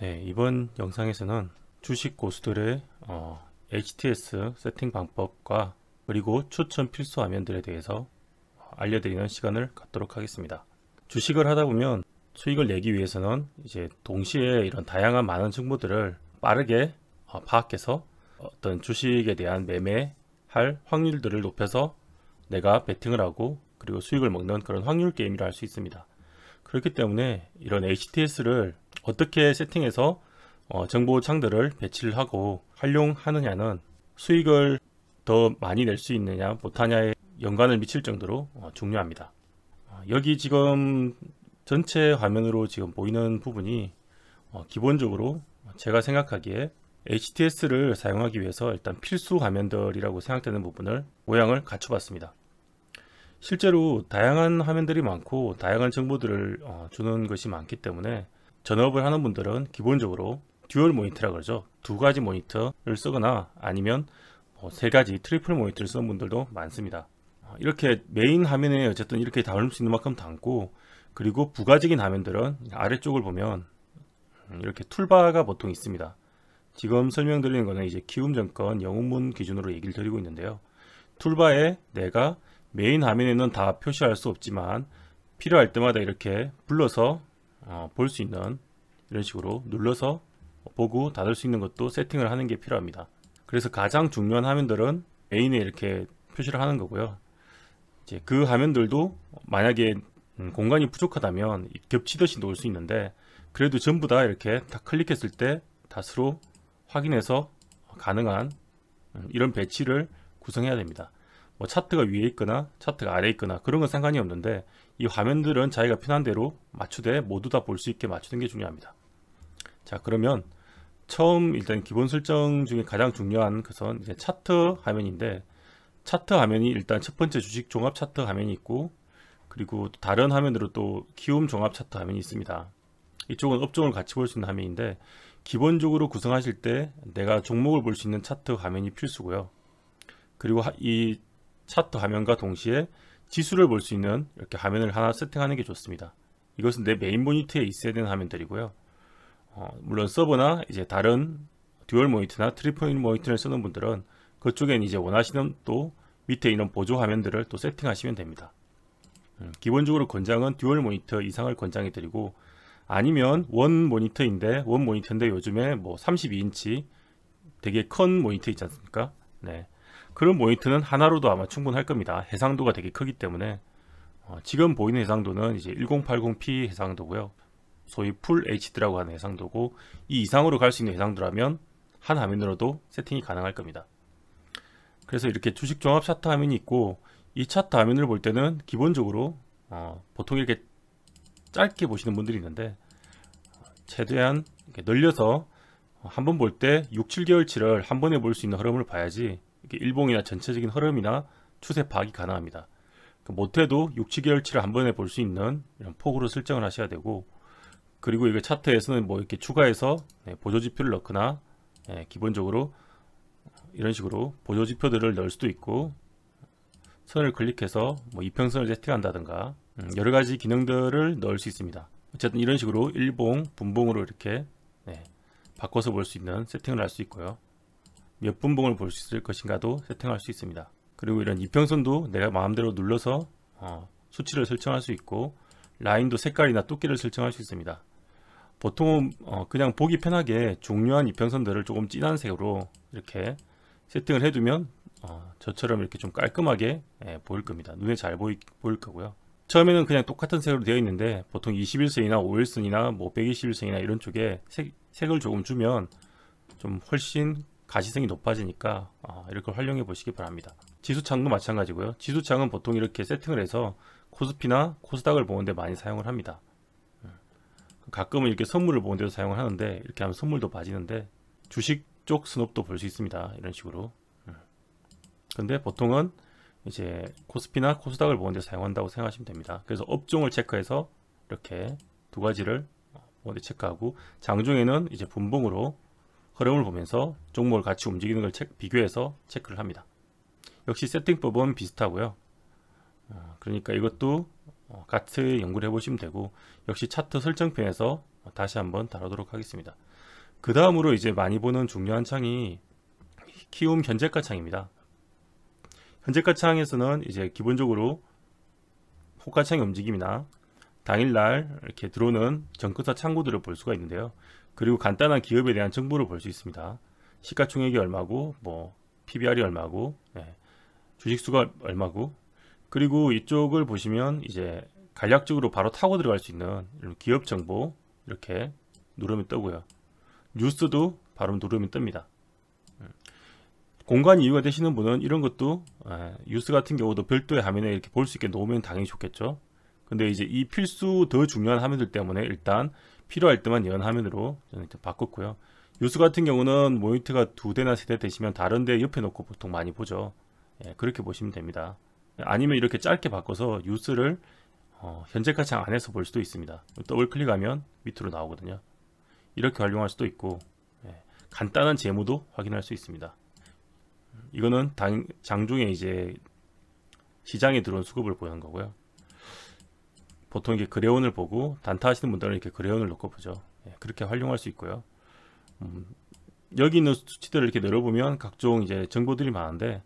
네, 이번 영상에서는 주식 고수들의 어, HTS 세팅 방법과 그리고 추천 필수 화면들에 대해서 알려드리는 시간을 갖도록 하겠습니다. 주식을 하다 보면 수익을 내기 위해서는 이제 동시에 이런 다양한 많은 정보들을 빠르게 어, 파악해서 어떤 주식에 대한 매매할 확률들을 높여서 내가 베팅을 하고 그리고 수익을 먹는 그런 확률 게임이라 할 수 있습니다. 그렇기 때문에 이런 HTS를 어떻게 세팅해서 어, 정보 창들을 배치를 하고 활용하느냐는 수익을 더 많이 낼 수 있느냐 못하냐에 연관을 미칠 정도로 어, 중요합니다. 어, 여기 지금 전체 화면으로 지금 보이는 부분이 어, 기본적으로 제가 생각하기에 HTS를 사용하기 위해서 일단 필수 화면들이라고 생각되는 부분을 모양을 갖춰봤습니다. 실제로 다양한 화면들이 많고 다양한 정보들을 어, 주는 것이 많기 때문에 전업을 하는 분들은 기본적으로 듀얼 모니터라 그러죠 두 가지 모니터를 쓰거나 아니면 뭐세 가지 트리플 모니터를 쓰는 분들도 많습니다 어, 이렇게 메인 화면에 어쨌든 이렇게 담을 수 있는 만큼 담고 그리고 부가적인 화면들은 아래쪽을 보면 음, 이렇게 툴바가 보통 있습니다 지금 설명드리는 거는 이제 키움증권 영웅문 기준으로 얘기를 드리고 있는데요 툴바에 내가 메인 화면에는 다 표시할 수 없지만 필요할 때마다 이렇게 불러서 어, 볼수 있는 이런 식으로 눌러서 보고 닫을 수 있는 것도 세팅을 하는 게 필요합니다 그래서 가장 중요한 화면들은 메인에 이렇게 표시를 하는 거고요 이제 그 화면들도 만약에 음, 공간이 부족하다면 겹치듯이 놓을 수 있는데 그래도 전부 다 이렇게 다 클릭했을 때다수로 확인해서 가능한 음, 이런 배치를 구성해야 됩니다 뭐 차트가 위에 있거나 차트가 아래에 있거나 그런 건 상관이 없는데 이 화면들은 자기가 편한 대로 맞추되 모두 다 볼 수 있게 맞추는 게 중요합니다. 자 그러면 처음 일단 기본 설정 중에 가장 중요한 것은 이제 차트 화면인데 차트 화면이 일단 첫 번째 주식 종합 차트 화면이 있고 그리고 다른 화면으로 또 키움 종합 차트 화면이 있습니다. 이쪽은 업종을 같이 볼 수 있는 화면인데 기본적으로 구성하실 때 내가 종목을 볼 수 있는 차트 화면이 필수고요. 그리고 이 차트 화면과 동시에 지수를 볼 수 있는 이렇게 화면을 하나 세팅하는 게 좋습니다. 이것은 내 메인 모니터에 있어야 되는 화면들이고요. 어, 물론 서버나 이제 다른 듀얼 모니터나 트리플 모니터를 쓰는 분들은 그쪽엔 이제 원하시는 또 밑에 있는 보조 화면들을 또 세팅하시면 됩니다. 음, 기본적으로 권장은 듀얼 모니터 이상을 권장해 드리고 아니면 원 모니터인데 원 모니터인데 요즘에 뭐 32인치 되게 큰 모니터 있지 않습니까? 네. 그런 모니터는 하나로도 아마 충분할 겁니다. 해상도가 되게 크기 때문에 어, 지금 보이는 해상도는 이제 1080p 해상도고요. 소위 풀 HD라고 하는 해상도고 이 이상으로 갈 수 있는 해상도라면 한 화면으로도 세팅이 가능할 겁니다. 그래서 이렇게 주식 종합 차트 화면이 있고 이 차트 화면을 볼 때는 기본적으로 어, 보통 이렇게 짧게 보시는 분들이 있는데 최대한 이렇게 늘려서 한 번 볼 때 6, 7개월치를 한 번에 볼 수 있는 흐름을 봐야지 일봉이나 전체적인 흐름이나 추세 파악이 가능합니다. 그 못해도 6, 7개월치를 한 번에 볼 수 있는 이런 폭으로 설정을 하셔야 되고 그리고 이거 차트에서는 뭐 이렇게 추가해서 네, 보조지표를 넣거나 네, 기본적으로 이런 식으로 보조지표들을 넣을 수도 있고 선을 클릭해서 뭐 이평선을 세팅한다든가 음, 여러 가지 기능들을 넣을 수 있습니다. 어쨌든 이런 식으로 일봉, 분봉으로 이렇게 네, 바꿔서 볼 수 있는 세팅을 할 수 있고요. 몇 분봉을 볼 수 있을 것인가도 세팅할 수 있습니다. 그리고 이런 이평선도 내가 마음대로 눌러서 어, 수치를 설정할 수 있고 라인도 색깔이나 두께를 설정할 수 있습니다. 보통 어, 그냥 보기 편하게 중요한 이평선들을 조금 진한 색으로 이렇게 세팅을 해두면 어, 저처럼 이렇게 좀 깔끔하게 예, 보일 겁니다. 눈에 잘 보이, 보일 거고요. 처음에는 그냥 똑같은 색으로 되어 있는데 보통 21선이나 5일선이나 뭐 121선이나 이런 쪽에 색, 색을 조금 주면 좀 훨씬 가시성이 높아지니까 아, 이렇게 활용해 보시기 바랍니다. 지수창도 마찬가지고요. 지수창은 보통 이렇게 세팅을 해서 코스피나 코스닥을 보는데 많이 사용을 합니다. 예. 가끔은 이렇게 선물을 보는데도 사용을 하는데 이렇게 하면 선물도 빠지는데 주식 쪽 스놉도 볼 수 있습니다. 이런 식으로. 예. 근데 보통은 이제 코스피나 코스닥을 보는데 사용한다고 생각하시면 됩니다. 그래서 업종을 체크해서 이렇게 두 가지를 보는데 체크하고 장중에는 이제 분봉으로 흐름을 보면서 종목을 같이 움직이는 걸 체, 비교해서 체크를 합니다. 역시 세팅법은 비슷하고요. 어, 그러니까 이것도 어, 같이 연구를 해보시면 되고 역시 차트 설정편에서 다시 한번 다루도록 하겠습니다. 그 다음으로 이제 많이 보는 중요한 창이 키움 현재가 창입니다. 현재가 창에서는 이제 기본적으로 호가 창의 움직임이나 당일날 이렇게 들어오는 정크사 창구들을 볼 수가 있는데요. 그리고 간단한 기업에 대한 정보를 볼 수 있습니다. 시가총액이 얼마고 뭐 PBR이 얼마고 예, 주식수가 얼마고 그리고 이쪽을 보시면 이제 간략적으로 바로 타고 들어갈 수 있는 기업 정보 이렇게 누르면 뜨고요. 뉴스도 바로 누르면 뜹니다. 음. 공간 이유가 되시는 분은 이런 것도 예, 뉴스 같은 경우도 별도의 화면에 이렇게 볼 수 있게 놓으면 당연히 좋겠죠. 근데 이제 이 필수 더 중요한 화면들 때문에 일단 필요할 때만 예언 화면으로 저는 이제 바꿨고요. 요수 같은 경우는 모니터가 두 대나 세 대 되시면 다른 데 옆에 놓고 보통 많이 보죠. 예, 그렇게 보시면 됩니다. 아니면 이렇게 짧게 바꿔서 요스를 어, 현재 가창 안에서 볼 수도 있습니다. 더블 클릭하면 밑으로 나오거든요. 이렇게 활용할 수도 있고 예, 간단한 제모도 확인할 수 있습니다. 이거는 당, 장중에 이제 시장에 들어온 수급을 보는 거고요. 보통 이게 그레온을 보고 단타 하시는 분들은 이렇게 그레온을 놓고 보죠 예, 그렇게 활용할 수 있고요 음, 여기 있는 수치들을 이렇게 내려보면 각종 이제 정보들이 많은데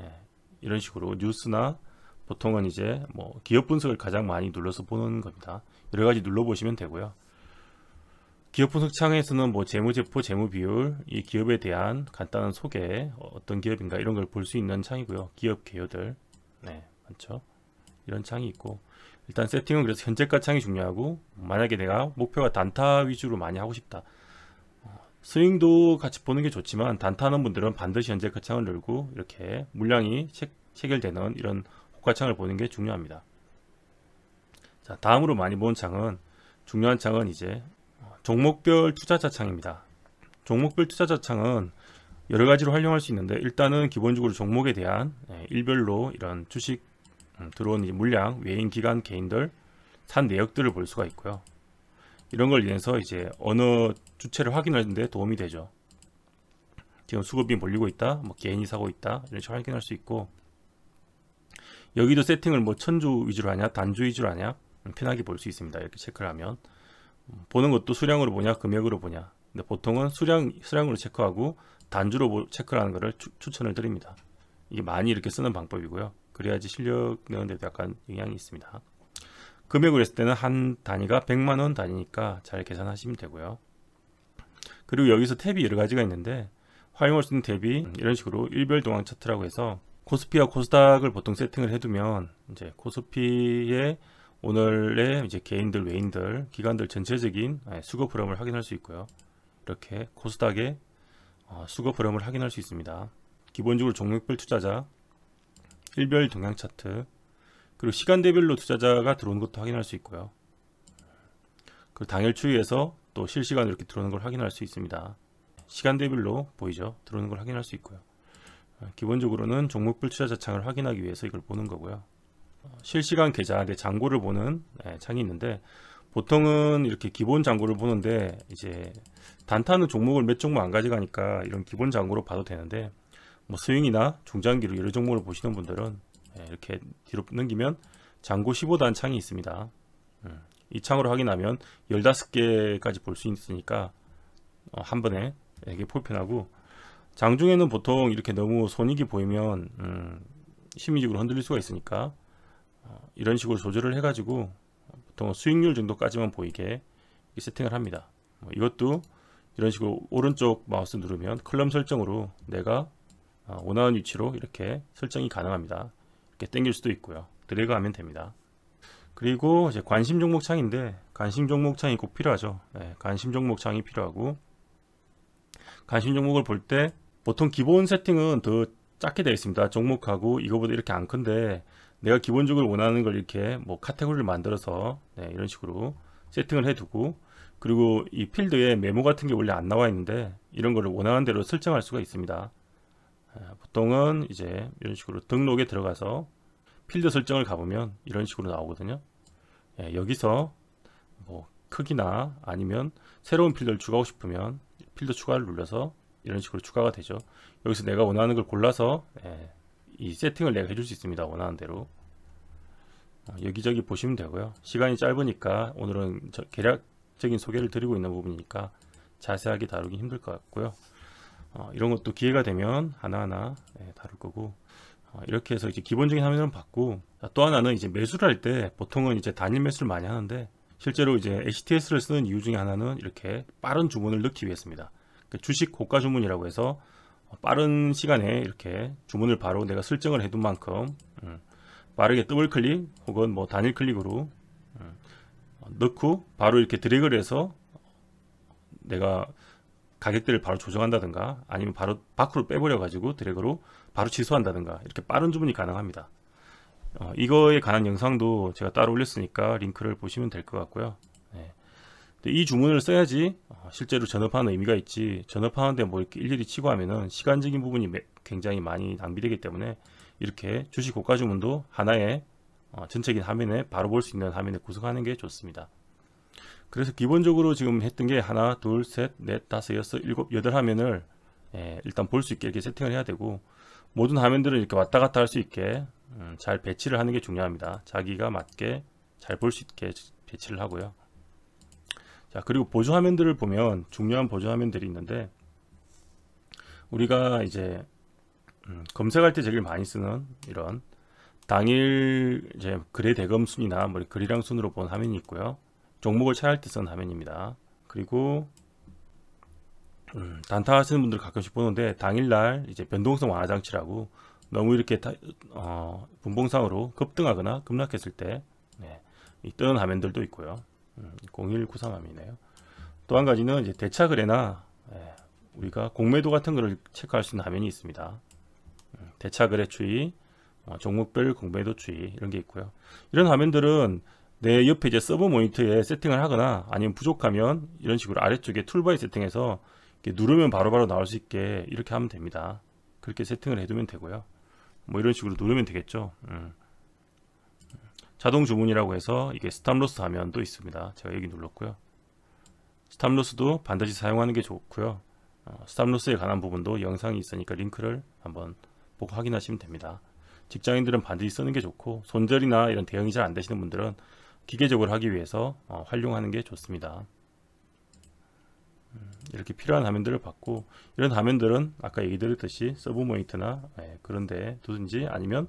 예, 이런 식으로 뉴스나 보통은 이제 뭐 기업 분석을 가장 많이 눌러서 보는 겁니다 여러 가지 눌러보시면 되고요 기업 분석 창에서는 뭐 재무제표, 재무비율, 이 기업에 대한 간단한 소개, 어, 어떤 기업인가 이런 걸 볼 수 있는 창이고요. 기업 개요들, 네, 많죠. 이런 창이 있고 일단 세팅은 그래서 현재가 창이 중요하고 만약에 내가 목표가 단타 위주로 많이 하고 싶다 어, 스윙도 같이 보는 게 좋지만 단타하는 분들은 반드시 현재가 창을 열고 이렇게 물량이 체결되는 이런 호가 창을 보는 게 중요합니다 자 다음으로 많이 본 창은 중요한 창은 이제 어, 종목별 투자자 창입니다 종목별 투자자 창은 여러 가지로 활용할 수 있는데 일단은 기본적으로 종목에 대한 예, 일별로 이런 주식 음, 들어온 물량, 외인 기관 개인들, 산 내역들을 볼 수가 있고요. 이런 걸 인해서 이제 어느 주체를 확인하는데 도움이 되죠. 지금 수급이 몰리고 있다, 뭐 개인이 사고 있다 이런 식으로 확인할 수 있고 여기도 세팅을 뭐 천주 위주로 하냐, 단주 위주로 하냐 음, 편하게 볼 수 있습니다. 이렇게 체크를 하면 음, 보는 것도 수량으로 보냐, 금액으로 보냐. 근데 보통은 수량 수량으로 체크하고 단주로 체크하는 것을 추천을 드립니다. 이게 많이 이렇게 쓰는 방법이고요. 그래야지 실력 내는데도 약간 영향이 있습니다. 금액으 했을 때는 한 단위가 100만원 단위니까 잘 계산하시면 되고요. 그리고 여기서 탭이 여러 가지가 있는데 활용할 수 있는 탭이 이런 식으로 일별 동향 차트라고 해서 코스피와 코스닥을 보통 세팅을 해두면 이제 코스피의 오늘의 이제 개인들, 외인들, 기관들 전체적인 아, 수급 흐름을 확인할 수 있고요. 이렇게 코스닥의 어, 수급 흐름을 확인할 수 있습니다. 기본적으로 종목별 투자자, 일별 동향 차트 그리고 시간대별로 투자자가 들어오는 것도 확인할 수 있고요. 그 당일 추이에서 또 실시간으로 이렇게 들어오는 걸 확인할 수 있습니다. 시간대별로 보이죠? 들어오는 걸 확인할 수 있고요. 기본적으로는 종목별 투자 자창을 확인하기 위해서 이걸 보는 거고요. 실시간 계좌 내 잔고를 보는 네, 창이 있는데 보통은 이렇게 기본 잔고를 보는데 이제 단타는 종목을 몇 종목 안 가져가니까 이런 기본 잔고로 봐도 되는데 뭐 스윙이나 중장기를 여러 종목을 보시는 분들은 예, 이렇게 뒤로 넘기면 장고 15단 창이 있습니다. 음, 이 창으로 확인하면 15개까지 볼 수 있으니까 어, 한 번에 이게 폴편하고 장중에는 보통 이렇게 너무 손익이 보이면 음, 심리적으로 흔들릴 수가 있으니까 어, 이런 식으로 조절을 해가지고 보통 수익률 정도까지만 보이게 세팅을 합니다. 뭐 이것도 이런 식으로 오른쪽 마우스 누르면 클럼 설정으로 내가 어, 원하는 위치로 이렇게 설정이 가능합니다. 이렇게 당길 수도 있고요. 드래그 하면 됩니다. 그리고 이제 관심 종목 창인데 관심 종목 창이 꼭 필요하죠. 네, 관심 종목 창이 필요하고 관심 종목을 볼 때 보통 기본 세팅은 더 작게 되어 있습니다. 종목하고 이거보다 이렇게 안 큰데 내가 기본적으로 원하는 걸 이렇게 뭐 카테고리를 만들어서 네, 이런 식으로 세팅을 해두고 그리고 이 필드에 메모 같은 게 원래 안 나와 있는데 이런 거를 원하는 대로 설정할 수가 있습니다. 예, 보통은 이제 이런 식으로 등록에 들어가서 필드 설정을 가보면 이런 식으로 나오거든요 예, 여기서 뭐 크기나 아니면 새로운 필드를 추가하고 싶으면 필드 추가를 눌러서 이런 식으로 추가가 되죠 여기서 내가 원하는 걸 골라서 예, 이 세팅을 내가 해줄 수 있습니다 원하는 대로 어, 여기저기 보시면 되고요 시간이 짧으니까 오늘은 개략적인 소개를 드리고 있는 부분이니까 자세하게 다루기 힘들 것 같고요 어, 이런 것도 기회가 되면 하나하나 예, 다룰 거고 어, 이렇게 해서 이제 기본적인 화면을 받고 또 하나는 이제 매수를 할 때 보통은 이제 단일 매수를 많이 하는데 실제로 이제 HTS를 쓰는 이유 중에 하나는 이렇게 빠른 주문을 넣기 위해서입니다. 그 주식 고가 주문이라고 해서 어, 빠른 시간에 이렇게 주문을 바로 내가 설정을 해둔 만큼 음, 빠르게 더블 클릭 혹은 뭐 단일 클릭으로 음, 어, 넣고 바로 이렇게 드래그를 해서 내가 가격대를 바로 조정한다든가 아니면 바로 밖으로 빼버려 가지고 드래그로 바로 취소한다든가 이렇게 빠른 주문이 가능합니다 어, 이거에 관한 영상도 제가 따로 올렸으니까 링크를 보시면 될 것 같고요 네. 이 주문을 써야지 어, 실제로 전업하는 의미가 있지 전업하는데 뭐 이렇게 일일이 치고 하면은 시간적인 부분이 굉장히 많이 낭비되기 때문에 이렇게 주식 고가 주문도 하나의 어, 전체적인 화면에 바로 볼 수 있는 화면에 구성하는 게 좋습니다 그래서 기본적으로 지금 했던 게 하나, 둘, 셋, 넷, 다섯, 여섯, 일곱, 여덟 화면을 예, 일단 볼 수 있게 이렇게 세팅을 해야 되고 모든 화면들을 이렇게 왔다 갔다 할 수 있게 음, 잘 배치를 하는 게 중요합니다. 자기가 맞게 잘 볼 수 있게 배치를 하고요. 자 그리고 보조 화면들을 보면 중요한 보조 화면들이 있는데 우리가 이제 음, 검색할 때 제일 많이 쓰는 이런 당일 이제 글의 대검 순이나 뭐 글이랑 순으로 본 화면이 있고요. 종목을 찾을 때 쓰는 화면입니다. 그리고 음, 단타 하시는 분들 가끔씩 보는데 당일날 이제 변동성 완화 장치라고 너무 이렇게 다, 어, 분봉상으로 급등하거나 급락했을 때 네, 이 뜨는 화면들도 있고요. 음, 0193 화면이네요. 또 한 가지는 이제 대차 거래나 예, 네, 우리가 공매도 같은 거를 체크할 수 있는 화면이 있습니다. 음, 대차 거래 추이, 어, 종목별 공매도 추이 이런 게 있고요. 이런 화면들은 내 옆에 이제 서브 모니터에 세팅을 하거나 아니면 부족하면 이런 식으로 아래쪽에 툴바에 세팅해서 누르면 바로바로 바로 나올 수 있게 이렇게 하면 됩니다. 그렇게 세팅을 해두면 되고요. 뭐 이런 식으로 누르면 되겠죠. 음. 자동 주문이라고 해서 이게 스탑로스 하면또 있습니다. 제가 여기 눌렀고요. 스탑로스도 반드시 사용하는 게 좋고요. 어, 스탑로스에 관한 부분도 영상이 있으니까 링크를 한번 보고 확인하시면 됩니다. 직장인들은 반드시 쓰는 게 좋고 손절이나 이런 대응이 잘 안 되시는 분들은 기계적으로 하기 위해서 어, 활용하는 게 좋습니다. 음, 이렇게 필요한 화면들을 받고 이런 화면들은 아까 얘기 드렸듯이 서브 모니터나 예, 그런 데 두든지 아니면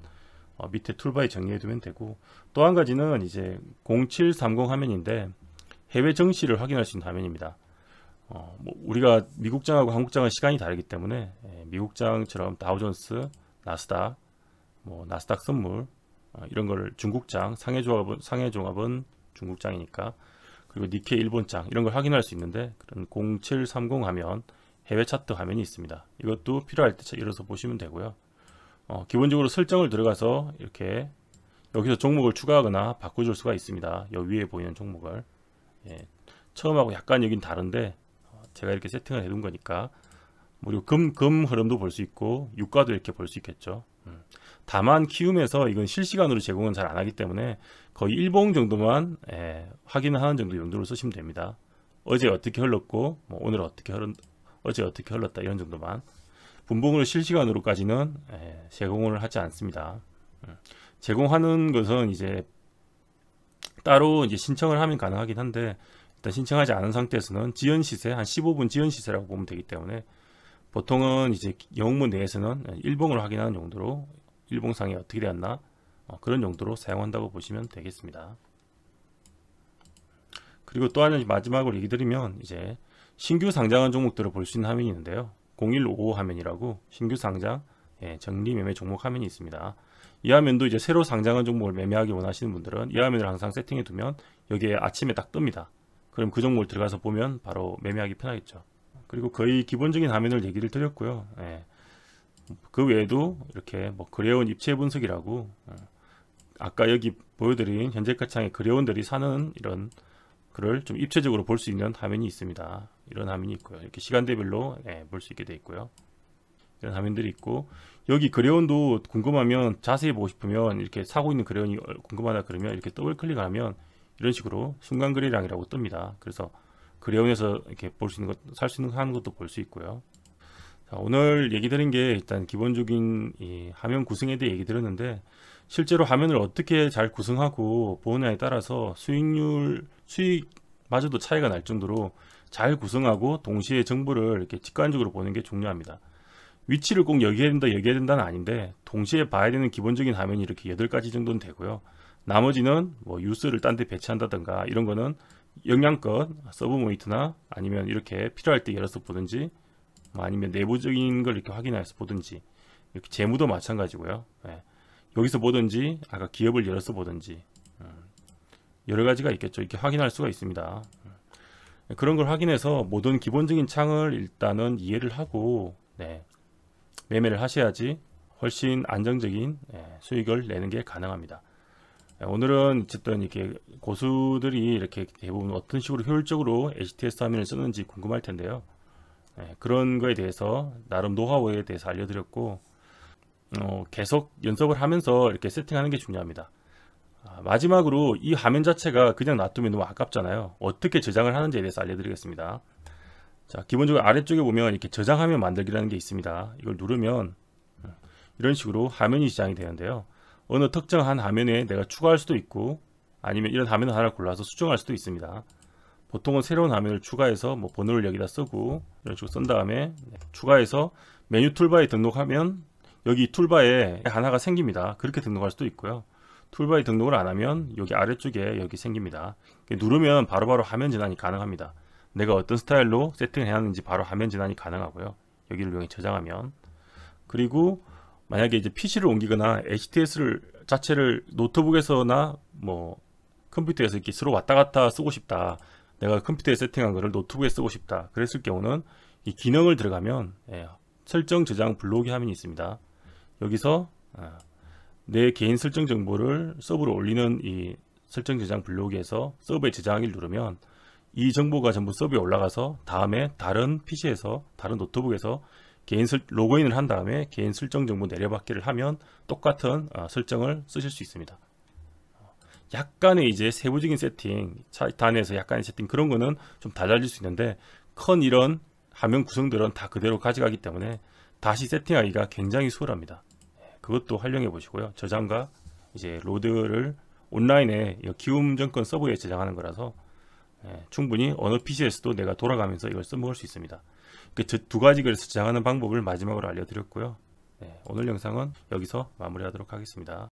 어, 밑에 툴바에 정리해 두면 되고 또 한 가지는 이제 0730 화면인데 해외 정시를 확인할 수 있는 화면입니다. 어, 뭐 우리가 미국장하고 한국장은 시간이 다르기 때문에 예, 미국장처럼 다우존스, 나스닥, 뭐 나스닥 선물 어, 이런 걸 중국장 상해조합은 상해종합은 중국장이니까 그리고 니케 일본장 이런 걸 확인할 수 있는데 그런 0730 화면 해외 차트 화면이 있습니다. 이것도 필요할 때 일어서 보시면 되고요. 어, 기본적으로 설정을 들어가서 이렇게 여기서 종목을 추가하거나 바꿔줄 수가 있습니다. 여 위에 보이는 종목을 예, 처음하고 약간 여긴 다른데 어, 제가 이렇게 세팅을 해둔 거니까 그리고 금, 금 흐름도 볼 수 있고 유가도 이렇게 볼 수 있겠죠. 음. 다만 키움에서 이건 실시간으로 제공은 잘 안 하기 때문에 거의 일봉 정도만 예, 확인을 하는 정도 용도로 쓰시면 됩니다. 어제 어떻게 흘렀고 뭐 오늘 어떻게 흘렀 어제 어떻게 흘렀다 이런 정도만 분봉을 실시간으로까지는 예, 제공을 하지 않습니다. 음. 제공하는 것은 이제 따로 이제 신청을 하면 가능하긴 한데 일단 신청하지 않은 상태에서는 지연 시세 한 15분 지연 시세라고 보면 되기 때문에 보통은 이제 영문 내에서는 일봉을 확인하는 용도로 일봉상에 어떻게 되었나 어, 그런 용도로 사용한다고 보시면 되겠습니다. 그리고 또 하나 마지막으로 얘기 드리면 이제 신규 상장한 종목들을 볼 수 있는 화면이 있는데요. 0155 화면이라고 신규 상장 예, 정리 매매 종목 화면이 있습니다. 이 화면도 이제 새로 상장한 종목을 매매하기 원하시는 분들은 이 화면을 항상 세팅해 두면 여기에 아침에 딱 뜹니다. 그럼 그 종목을 들어가서 보면 바로 매매하기 편하겠죠. 그리고 거의 기본적인 화면을 얘기를 드렸고요 예. 그 외에도 이렇게 뭐 그려온 입체 분석이라고 예. 아까 여기 보여드린 현재가창의 그려온들이 사는 이런 글을 좀 입체적으로 볼 수 있는 화면이 있습니다 이런 화면이 있고요 이렇게 시간대별로 예, 볼수 있게 되어 있고요 이런 화면들이 있고 여기 그려온도 궁금하면 자세히 보고 싶으면 이렇게 사고 있는 그려온이 궁금하다 그러면 이렇게 더블 클릭하면 이런 식으로 순간 그리랑이라고 뜹니다 그래서 그레온에서 이렇게 볼 수 있는 것, 살 수 있는 하는 것도 볼 수 있고요. 자, 오늘 얘기 드린 게 일단 기본적인 이 화면 구성에 대해 얘기 드렸는데 실제로 화면을 어떻게 잘 구성하고 보느냐에 따라서 수익률, 수익마저도 차이가 날 정도로 잘 구성하고 동시에 정보를 이렇게 직관적으로 보는 게 중요합니다. 위치를 꼭 여기야 된다 여기야 된다는 아닌데 동시에 봐야 되는 기본적인 화면이 이렇게 8가지 정도는 되고요. 나머지는 뭐 유스를 딴 데 배치한다든가 이런 거는 영양권 서브 모니터나 아니면 이렇게 필요할 때 열어서 보든지 뭐 아니면 내부적인 걸 이렇게 확인해서 보든지 이렇게 재무도 마찬가지고요 예. 여기서 보든지 아까 기업을 열어서 보든지 음, 여러 가지가 있겠죠 이렇게 확인할 수가 있습니다 음, 그런 걸 확인해서 모든 기본적인 창을 일단은 이해를 하고 네. 매매를 하셔야지 훨씬 안정적인 예, 수익을 내는 게 가능합니다 예, 오늘은 어쨌든 이렇게 고수들이 이렇게 대부분 어떤 식으로 효율적으로 HTS 화면을 쓰는지 궁금할 텐데요. 예, 그런 거에 대해서 나름 노하우에 대해서 알려드렸고 어, 계속 연습을 하면서 이렇게 세팅하는 게 중요합니다. 아, 마지막으로 이 화면 자체가 그냥 놔두면 너무 아깝잖아요. 어떻게 저장을 하는지에 대해서 알려드리겠습니다. 자, 기본적으로 아래쪽에 보면 이렇게 저장 화면 만들기라는 게 있습니다. 이걸 누르면 음, 이런 식으로 화면이 저장이 되는데요. 어느 특정한 화면에 내가 추가할 수도 있고 아니면 이런 화면을 하나 골라서 수정할 수도 있습니다. 보통은 새로운 화면을 추가해서 뭐 번호를 여기다 쓰고 이런 식으로 쓴 다음에 추가해서 메뉴 툴바에 등록하면 여기 툴바에 하나가 생깁니다. 그렇게 등록할 수도 있고요. 툴바에 등록을 안 하면 여기 아래쪽에 여기 생깁니다. 누르면 바로바로 화면 진환이 가능합니다. 내가 어떤 스타일로 세팅을 해하는지 바로 화면 진환이 가능하고요. 여기를 이용해 저장하면 그리고 만약에 이제 PC를 옮기거나 HTS를 자체를 노트북에서나 뭐 컴퓨터에서 이렇게 서로 왔다 갔다 쓰고 싶다. 내가 컴퓨터에 세팅한 거를 노트북에 쓰고 싶다. 그랬을 경우는 이 기능을 들어가면 예, 설정 저장 블로그 화면이 있습니다. 여기서 아, 내 개인 설정 정보를 서브로 올리는 이 설정 저장 블로그에서 서브에 저장하기를 누르면 이 정보가 전부 서브에 올라가서 다음에 다른 PC에서 다른 노트북에서 개인 설, 로그인을 한 다음에 개인 설정 정보 내려받기를 하면 똑같은 어, 아, 설정을 쓰실 수 있습니다. 약간의 이제 세부적인 세팅, 단에서 약간의 세팅 그런 거는 좀 달라질 수 있는데 큰 이런 화면 구성들은 다 그대로 가져가기 때문에 다시 세팅하기가 굉장히 수월합니다. 그것도 활용해 보시고요. 저장과 이제 로드를 온라인에 기움 정권 서버에 저장하는 거라서 예, 충분히 어느 PC에서도 내가 돌아가면서 이걸 써먹을 수 있습니다. 그두 가지 글을 서 저장하는 방법을 마지막으로 알려드렸고요. 네, 오늘 영상은 여기서 마무리하도록 하겠습니다.